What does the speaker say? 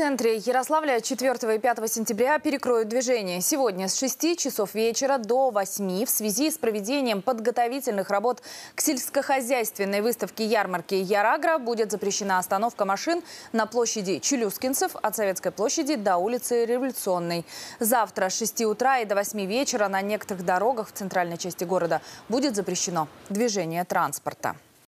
центре Ярославля 4 и 5 сентября перекроют движение. Сегодня с 6 часов вечера до 8 в связи с проведением подготовительных работ к сельскохозяйственной выставке ярмарки Ярагра будет запрещена остановка машин на площади Челюскинцев от Советской площади до улицы Революционной. Завтра с 6 утра и до 8 вечера на некоторых дорогах в центральной части города будет запрещено движение транспорта.